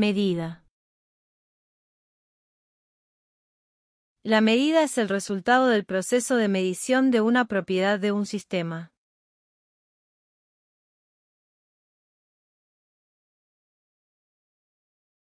Medida. La medida es el resultado del proceso de medición de una propiedad de un sistema.